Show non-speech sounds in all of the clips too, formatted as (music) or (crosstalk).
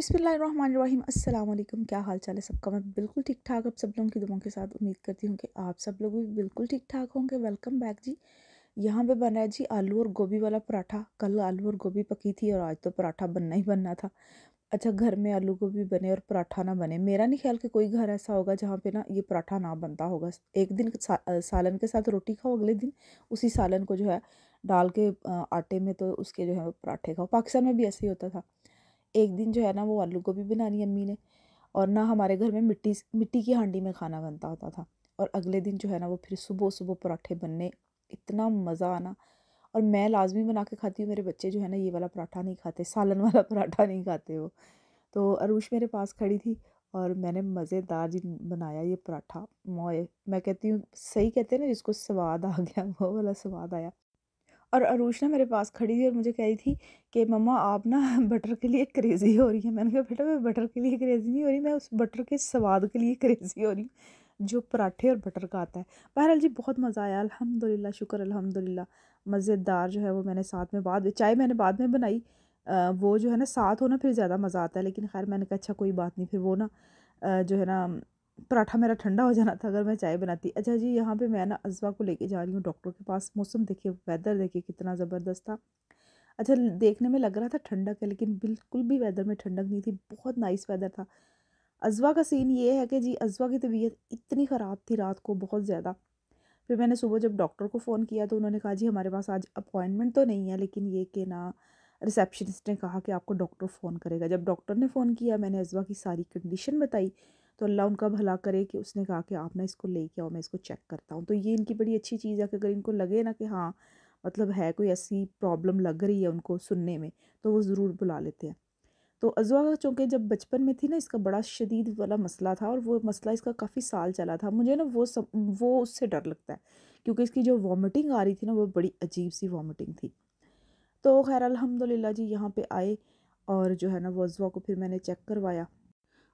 बिसमीम अल्लाम क्या हाल चाल है सबका मैं बिल्कुल ठीक ठाक अब सब लोगों की दुआओं के साथ उम्मीद करती हूँ कि आप सब लोग भी बिल्कुल ठीक ठाक होंगे वेलकम बैक जी यहाँ पे बन रहा है जी आलू और गोभी वाला पराठा कल आलू और गोभी पकी थी और आज तो पराठा बनना ही बनना था अच्छा घर में आलू गोभी बने और पराठा ना बने मेरा नहीं ख्याल कि कोई घर ऐसा होगा जहाँ पे ना ये पराठा ना बनता होगा एक दिन सालन के साथ रोटी खाओ अगले दिन उसी सालन को जो है डाल के आटे में तो उसके जो है पराठे खाओ पाकिस्तान में भी ऐसे ही होता था एक दिन जो है ना वो आलू गोभी बनानी अम्मी ने और ना हमारे घर में मिट्टी मिट्टी की हांडी में खाना बनता होता था और अगले दिन जो है ना वो फिर सुबह सुबह पराठे बनने इतना मज़ा आना और मैं लाजमी बना के खाती हूँ मेरे बच्चे जो है ना ये वाला पराठा नहीं खाते सालन वाला पराठा नहीं खाते वो तो अरूश मेरे पास खड़ी थी और मैंने मज़ेदार जी बनाया ये पराठा मोए मैं कहती हूँ सही कहते हैं ना जिसको स्वाद आ गया वो वाला स्वाद आया और अरूशना मेरे पास खड़ी थी और मुझे कह रही थी कि मम्मा आप ना (laughs) बटर के लिए क्रेज़ी हो रही है मैंने कहा बेटा मैं बटर के लिए क्रेज़ी नहीं हो रही मैं उस बटर के स्वाद के लिए क्रेज़ी हो रही हूँ जो पराठे और बटर का आता है बहरहाल जी बहुत मज़ा आया अल्हम्दुलिल्लाह शुक्र अल्हम्दुलिल्लाह मज़ेदार जो है वो मैंने साथ में बाद में चाय मैंने बाद में बनाई वो जो है ना साथ होना फिर ज़्यादा मज़ा आता है लेकिन खैर मैंने कहा अच्छा कोई बात नहीं फिर वो ना जो है ना पराठा मेरा ठंडा हो जाना था अगर मैं चाय बनाती अच्छा जी यहाँ पे मैं ना अजवा को लेके जा रही हूँ डॉक्टर के पास मौसम देखिए वेदर देखिए कितना ज़बरदस्त था अच्छा देखने में लग रहा था ठंडक है लेकिन बिल्कुल भी वेदर में ठंडक नहीं थी बहुत नाइस वेदर था अजवा का सीन ये है कि जी अजवा की तबीयत इतनी ख़राब थी रात को बहुत ज़्यादा फिर मैंने सुबह जब डॉक्टर को फ़ोन किया तो उन्होंने कहा जी हमारे पास आज अपॉइंटमेंट तो नहीं है लेकिन ये कि ना रिसेप्शनिस्ट ने कहा कि आपको डॉक्टर फ़ोन करेगा जब डॉक्टर ने फ़ोन किया मैंने अजवा की सारी कंडीशन बताई तो अल्लाह उनका भला करे कि उसने कहा कि आप ना इसको ले के आओ मैं इसको चेक करता हूँ तो ये इनकी बड़ी अच्छी चीज़ है कि अगर इनको लगे ना कि हाँ मतलब है कोई ऐसी प्रॉब्लम लग रही है उनको सुनने में तो वो ज़रूर बुला लेते हैं तो अजवा चूँकि जब बचपन में थी ना इसका बड़ा शदीद वाला मसला था और वो मसला इसका काफ़ी साल चला था मुझे ना वो सब वो उससे डर लगता है क्योंकि इसकी जो वॉमिटिंग आ रही थी ना वो बड़ी अजीब सी वॉमिटिंग थी तो खैर अलहमदिल्ला जी यहाँ पे आए और जो है ना वो अजवा को फिर मैंने चेक करवाया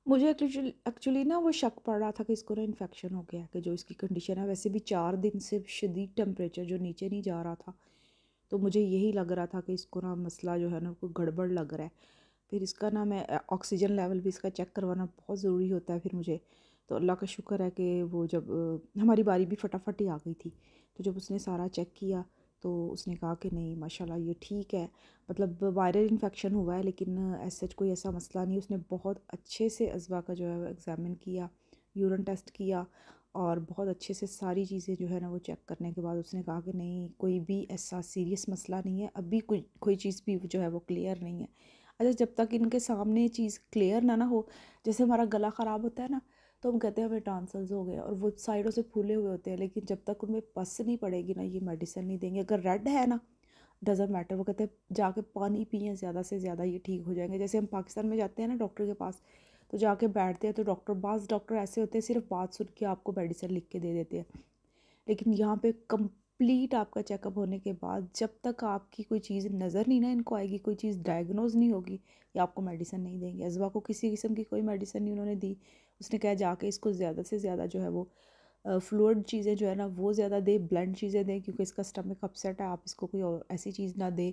मुझे एक्चुअली ना वो शक पड़ रहा था कि इसको ना इन्फेक्शन हो गया कि जो इसकी कंडीशन है वैसे भी चार दिन से शदीद टेम्परेचर जो नीचे नहीं जा रहा था तो मुझे यही लग रहा था कि इसको ना मसला जो है ना कोई गड़बड़ लग रहा है फिर इसका ना मैं ऑक्सीजन लेवल भी इसका चेक करवाना बहुत ज़रूरी होता है फिर मुझे तो अल्लाह का शुक्र है कि वो जब हमारी बारी भी फटाफट ही आ गई थी तो जब उसने सारा चेक किया तो उसने कहा कि नहीं माशाल्लाह ये ठीक है मतलब वायरल इन्फेक्शन हुआ है लेकिन ऐसे सच कोई ऐसा मसला नहीं उसने बहुत अच्छे से अजवा का जो है वो एग्ज़ामिन किया यूरन टेस्ट किया और बहुत अच्छे से सारी चीज़ें जो है ना वो चेक करने के बाद उसने कहा कि नहीं कोई भी ऐसा सीरियस मसला नहीं है अभी कोई कोई चीज़ भी जो है वो क्लियर नहीं है अच्छा जब तक इनके सामने चीज़ क्लियर ना ना हो जैसे हमारा गला ख़राब होता है ना तो हम कहते हैं हमें टॉन्सल्स हो गए और वो साइडों से फूले हुए होते हैं लेकिन जब तक उनमें पस नहीं पड़ेगी ना ये मेडिसिन नहीं देंगे अगर रेड है ना डजेंट मैटर वो कहते हैं जाके पानी पिए ज़्यादा से ज़्यादा ये ठीक हो जाएंगे जैसे हम पाकिस्तान में जाते हैं ना डॉक्टर के पास तो जाके बैठते हैं तो डॉक्टर बास डॉक्टर ऐसे होते हैं सिर्फ बात सुन के आपको मेडिसिन लिख के दे देते हैं लेकिन यहाँ पे कम कंप्लीट आपका चेकअप होने के बाद जब तक आपकी कोई चीज़ नज़र नहीं ना इनको आएगी कोई चीज़ डायग्नोज नहीं होगी या आपको मेडिसन नहीं देंगे अजवा को किसी किस्म की कोई मेडिसन नहीं उन्होंने दी उसने कहा जाके इसको ज़्यादा से ज़्यादा जो है वो फ्लूड चीज़ें जो है ना वो ज़्यादा दें ब्लेंड चीज़ें दें क्योंकि इसका स्टमक अपसेट है आप इसको कोई और ऐसी चीज़ ना दें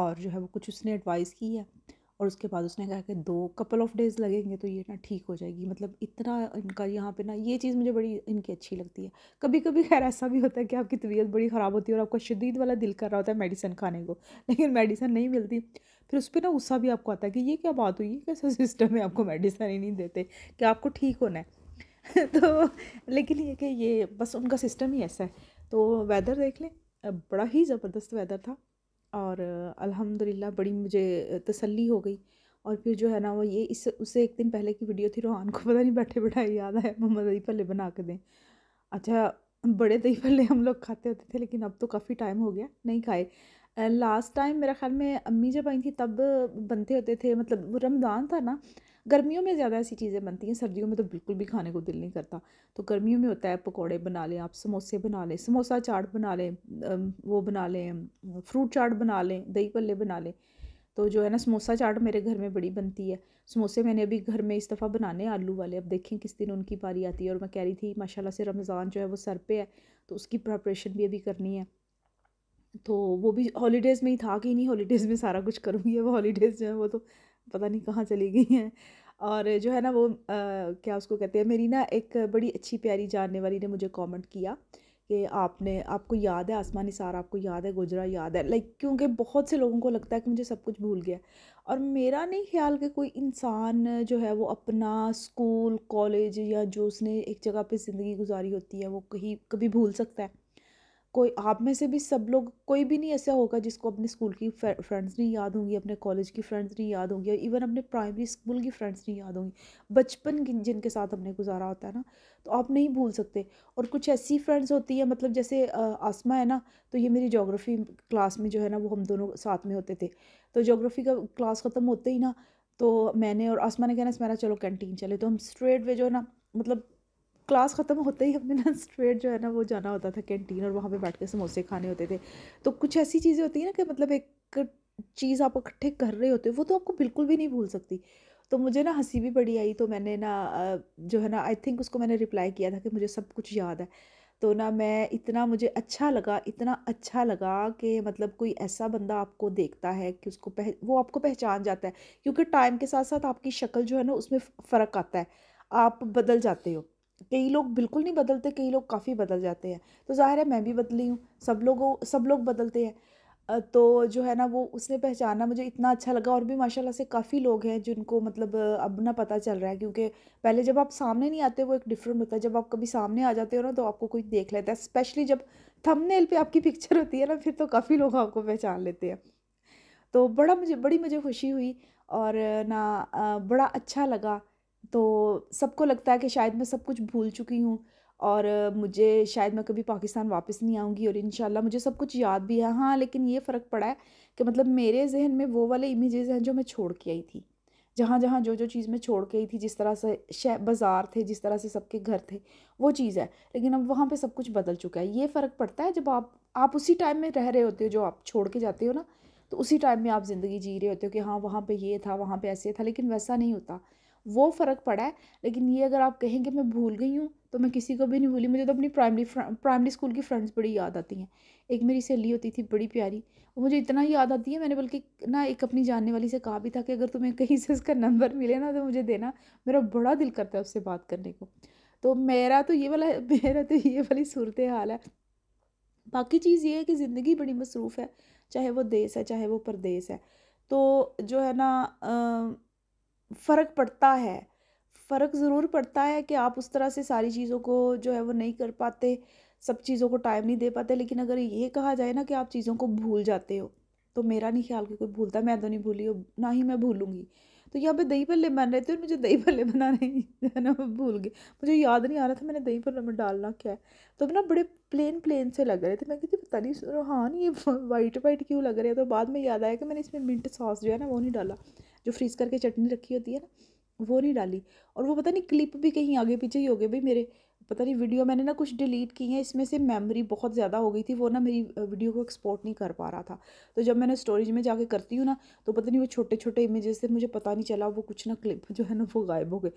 और जो है वो कुछ उसने एडवाइस की है और उसके बाद उसने कहा कि दो कपल ऑफ डेज़ लगेंगे तो ये ना ठीक हो जाएगी मतलब इतना इनका यहाँ पे ना ये चीज़ मुझे बड़ी इनकी अच्छी लगती है कभी कभी खैर ऐसा भी होता है कि आपकी तबीयत बड़ी ख़राब होती है और आपका शदीद वाला दिल कर रहा होता है मेडिसिन खाने को लेकिन मेडिसिन नहीं मिलती फिर उस पर ना गुस्सा भी आपको आता है कि ये क्या बात हुई कैसा सिस्टम है आपको मेडिसिन ही नहीं देते कि आपको ठीक होना है (laughs) तो लेकिन ये कि ये बस उनका सिस्टम ही ऐसा है तो वेदर देख लें बड़ा ही ज़बरदस्त वेदर था और अल्हम्दुलिल्लाह बड़ी मुझे तसल्ली हो गई और फिर जो है ना वो ये इस उससे एक दिन पहले की वीडियो थी रोहान को पता नहीं बैठे बैठाए याद आया मम्मा दही पल्ले बना के दें अच्छा बड़े दही पल्ले हम लोग खाते होते थे लेकिन अब तो काफ़ी टाइम हो गया नहीं खाए लास्ट टाइम मेरा ख्याल में अम्मी जब आई थी तब बनते होते थे मतलब वो रमज़ान था ना गर्मियों में ज़्यादा ऐसी चीज़ें बनती हैं सर्दियों में तो बिल्कुल भी खाने को दिल नहीं करता तो गर्मियों में होता है पकोड़े बना लें आप समोसे बना लें समोसा चाट बना लें वो बना लें फ्रूट चाट बना लें दही पल्ले बना लें तो जो है ना समोसा चाट मेरे घर में बड़ी बनती है समोसे मैंने अभी घर में इस दफ़ा बनाने आलू वाले अब देखें किस दिन उनकी बारी आती है और मैं कह रही थी माशाल्लाह से रमज़ान जो है वो सर पे है तो उसकी प्रेपरेशन भी अभी करनी है तो वो भी हॉलीडेज़ में ही था कि नहीं हॉलीडेज़ में सारा कुछ करूँगी वो हॉलीडेज़ जो है वो तो पता नहीं कहाँ चली गई हैं और जो है ना वो आ, क्या उसको कहते हैं मेरी ना एक बड़ी अच्छी प्यारी जानने वाली ने मुझे कमेंट किया कि आपने आपको याद है आसमानी सार आपको याद है गुजरा याद है लाइक क्योंकि बहुत से लोगों को लगता है कि मुझे सब कुछ भूल गया और मेरा नहीं ख्याल कि कोई इंसान जो है वो अपना स्कूल कॉलेज या जो उसने एक जगह पे ज़िंदगी गुजारी होती है वो कहीं कभी भूल सकता है कोई आप में से भी सब लोग कोई भी नहीं ऐसा होगा जिसको अपने स्कूल की फ्रेंड्स नहीं याद होंगी अपने कॉलेज की फ्रेंड्स नहीं याद होंगी और इवन अपने प्राइमरी स्कूल की फ्रेंड्स नहीं याद होंगी बचपन जिनके साथ हमने गुजारा होता है ना तो आप नहीं भूल सकते और कुछ ऐसी फ्रेंड्स होती है मतलब जैसे आसमा है ना तो ये मेरी जोग्राफ़ी क्लास में जो है ना वो हम दोनों साथ में होते थे तो जोग्राफ़ी का क्लास ख़त्म होते ही ना तो मैंने और आसमा ने कहना मेरा चलो कैंटीन चले तो हम स्ट्रेट वे जो है ना मतलब क्लास ख़त्म होते ही हमने ना स्ट्रेट जो है ना वो जाना होता था कैंटीन और वहाँ पे बैठ के समोसे खाने होते थे तो कुछ ऐसी चीज़ें होती हैं ना कि मतलब एक चीज़ आप इकट्ठे कर रहे होते हो वो तो आपको बिल्कुल भी नहीं भूल सकती तो मुझे ना हंसी भी बड़ी आई तो मैंने ना जो है ना आई थिंक उसको मैंने रिप्लाई किया था कि मुझे सब कुछ याद है तो ना मैं इतना मुझे अच्छा लगा इतना अच्छा लगा कि मतलब कोई ऐसा बंदा आपको देखता है कि उसको पह वो आपको पहचान जाता है क्योंकि टाइम के साथ साथ आपकी शक्ल जो है ना उसमें फ़र्क आता है आप बदल जाते हो कई लोग बिल्कुल नहीं बदलते कई लोग काफ़ी बदल जाते हैं तो ज़ाहिर है मैं भी बदली हूँ सब लोगों सब लोग बदलते हैं तो जो है ना वो उसने पहचाना मुझे इतना अच्छा लगा और भी माशाल्लाह से काफ़ी लोग हैं जिनको मतलब अब ना पता चल रहा है क्योंकि पहले जब आप सामने नहीं आते वो एक डिफरेंट होता है जब आप कभी सामने आ जाते हो ना तो आपको कोई देख लेता है स्पेशली जब थंबनेल पे आपकी पिक्चर होती है ना फिर तो काफ़ी लोग आपको पहचान लेते हैं तो बड़ा मुझे बड़ी मुझे खुशी हुई और ना बड़ा अच्छा लगा तो सबको लगता है कि शायद मैं सब कुछ भूल चुकी हूँ और मुझे शायद मैं कभी पाकिस्तान वापस नहीं आऊँगी और इन मुझे सब कुछ याद भी है हाँ लेकिन ये फ़र्क पड़ा है कि मतलब मेरे जहन में वो वाले इमेजेस हैं जो मैं छोड़ के आई थी जहाँ जहाँ जो जो चीज़ मैं छोड़ के आई थी जिस तरह से बाज़ार थे जिस तरह से सबके घर थे वो चीज़ है लेकिन अब वहाँ पर सब कुछ बदल चुका है ये फ़र्क पड़ता है जब आप आप उसी टाइम में रह रहे होते हो जो आप छोड़ के जाते हो ना तो उसी टाइम में आप ज़िंदगी जी रहे होते हो कि हाँ वहाँ पर ये था वहाँ पर ऐसे था लेकिन वैसा नहीं होता वो फ़र्क पड़ा है लेकिन ये अगर आप कहेंगे मैं भूल गई हूँ तो मैं किसी को भी नहीं भूली मुझे तो अपनी प्राइमरी प्राइमरी स्कूल की फ्रेंड्स बड़ी याद आती हैं एक मेरी सहेली होती थी बड़ी प्यारी वो मुझे इतना याद आती है मैंने बल्कि ना एक अपनी जानने वाली से कहा भी था कि अगर तुम्हें कहीं से उसका नंबर मिले ना तो मुझे देना मेरा बड़ा दिल करता है उससे बात करने को तो मेरा तो ये वाला (laughs) मेरा तो ये वाली सूरत हाल है बाकी चीज़ ये है कि ज़िंदगी बड़ी मसरूफ़ है चाहे वो देश है चाहे वो परदेश है तो जो है ना फ़र्क पड़ता है फ़र्क ज़रूर पड़ता है कि आप उस तरह से सारी चीज़ों को जो है वो नहीं कर पाते सब चीज़ों को टाइम नहीं दे पाते लेकिन अगर ये कहा जाए ना कि आप चीज़ों को भूल जाते हो तो मेरा नहीं ख्याल कि कोई भूलता मैं तो नहीं भूली हो ना ही मैं भूलूँगी तो यहाँ पे दही भल्ले बन रहे थे और मुझे दही भल्ले बनाने (laughs) जो है ना भूल गई मुझे याद नहीं आ रहा था मैंने दही भल्ले में डालना क्या है तो ना बड़े प्लेन प्लेन से लग रहे थे मैं कहती पता नहीं रोहान ये वाइट वाइट क्यों लग रहे हैं तो बाद में याद आया कि मैंने इसमें मिंट सॉस जो है ना वो नहीं डाला जो फ्रीज़ करके चटनी रखी होती है ना वो नहीं डाली और वो पता नहीं क्लिप भी कहीं आगे पीछे ही हो गए भाई मेरे पता नहीं वीडियो मैंने ना कुछ डिलीट की है इसमें से मेमोरी बहुत ज़्यादा हो गई थी वो ना मेरी वीडियो को एक्सपोर्ट नहीं कर पा रहा था तो जब मैंने स्टोरेज में जाके करती हूँ ना तो पता नहीं वो छोटे छोटे इमेजेस से मुझे पता नहीं चला वो कुछ ना क्लिप (laughs) जो है ना वो गायब हो गए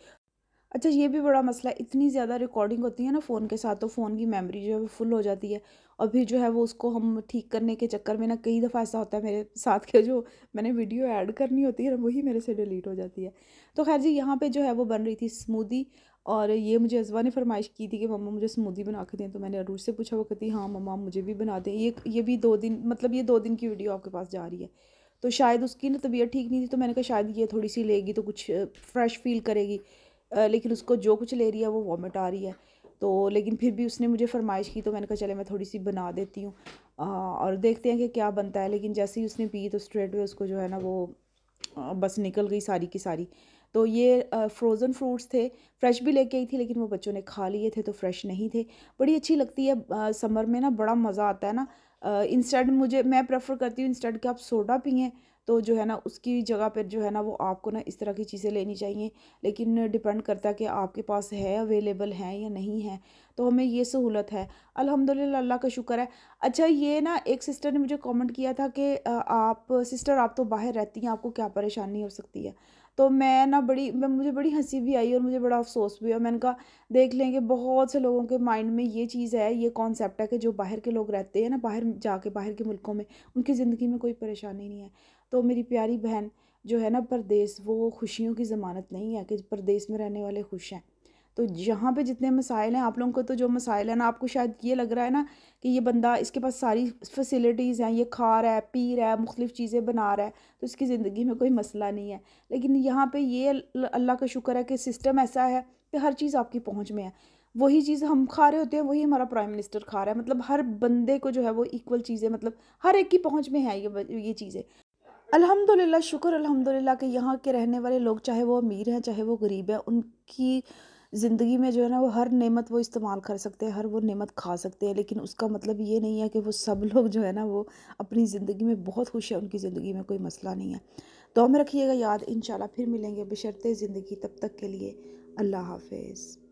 अच्छा ये भी बड़ा मसला है इतनी ज़्यादा रिकॉर्डिंग होती है ना फ़ोन के साथ तो फ़ोन की मेमोरी जो है वो फुल हो जाती है और फिर जो है वो उसको हम ठीक करने के चक्कर में ना कई दफ़ा ऐसा होता है मेरे साथ के जो मैंने वीडियो ऐड करनी होती है ना वही मेरे से डिलीट हो जाती है तो खैर जी यहाँ पे जो है वो बन रही थी स्मूदी और ये मुझे अजवा ने फरमाइश की थी कि मम्मा मुझे स्मूदी बना के दें तो मैंने अरूज से पूछा वो कहती हाँ मम्मा मुझे भी बना दें ये ये भी दो दिन मतलब ये दो दिन की वीडियो आपके पास जा रही है तो शायद उसकी ना तबीयत ठीक नहीं थी तो मैंने कहा शायद ये थोड़ी सी लेगी तो कुछ फ्रेश फील करेगी लेकिन उसको जो कुछ ले रही है वो वॉमिट आ रही है तो लेकिन फिर भी उसने मुझे फरमाइश की तो मैंने कहा चले मैं थोड़ी सी बना देती हूँ और देखते हैं कि क्या बनता है लेकिन जैसे ही उसने पी तो स्ट्रेट वे उसको जो है ना वो बस निकल गई सारी की सारी तो ये फ्रोज़न फ्रूट्स थे फ्रेश भी लेके आई थी लेकिन वो बच्चों ने खा लिए थे तो फ्रेश नहीं थे बड़ी अच्छी लगती है आ, समर में ना बड़ा मज़ा आता है ना इंस्टेंट मुझे मैं प्रेफर करती हूँ इंस्टेंट कि आप सोडा पिए तो जो है ना उसकी जगह पर जो है ना वो आपको ना इस तरह की चीज़ें लेनी चाहिए लेकिन डिपेंड करता है कि आपके पास है अवेलेबल है या नहीं है तो हमें ये सहूलत है अल्हम्दुलिल्लाह अल्लाह का शुक्र है अच्छा ये ना एक सिस्टर ने मुझे कमेंट किया था कि आप सिस्टर आप तो बाहर रहती हैं आपको क्या परेशानी हो सकती है तो मैं ना बड़ी मैं मुझे बड़ी हंसी भी आई और मुझे बड़ा अफसोस भी हुआ मैंने कहा देख लें कि बहुत से लोगों के माइंड में ये चीज़ है ये कॉन्सेप्ट है कि जो बाहर के लोग रहते हैं ना बाहर जाके बाहर के मुल्कों में उनकी ज़िंदगी में कोई परेशानी नहीं है तो मेरी प्यारी बहन जो है ना परदेस वो खुशियों की ज़मानत नहीं है कि परदेस में रहने वाले खुश हैं तो यहाँ पे जितने मसाइल हैं आप लोगों को तो जो मसाइल है ना आपको शायद ये लग रहा है ना कि ये बंदा इसके पास सारी फैसिलिटीज़ हैं ये खा रहा है पी रहा है मुख्तलिफ़ चीज़ें बना रहा है तो इसकी ज़िंदगी में कोई मसला नहीं है लेकिन यहाँ पे ये अल्लाह का शुक्र है कि सिस्टम ऐसा है कि हर चीज़ आपकी पहुँच में है वही चीज़ हम खा रहे होते हैं वही हमारा प्राइम मिनिस्टर खा रहा है मतलब हर बंदे को जो है वो इक्वल चीज़ें मतलब हर एक की पहुँच में है ये ये चीज़ें अल्हम्दुलिल्लाह शुक्र अल्हम्दुलिल्लाह के यहाँ के रहने वाले लोग चाहे वो अमीर हैं चाहे वो गरीब हैं उनकी ज़िंदगी में जो है ना वो हर नेमत वो इस्तेमाल कर सकते हैं हर वो नेमत खा सकते हैं लेकिन उसका मतलब ये नहीं है कि वो सब लोग जो है ना वो अपनी ज़िंदगी में बहुत खुश है उनकी ज़िंदगी में कोई मसला नहीं है तो हमें रखिएगा याद इन फिर मिलेंगे बशरते ज़िंदगी तब तक के लिए अल्लाह हाफिज़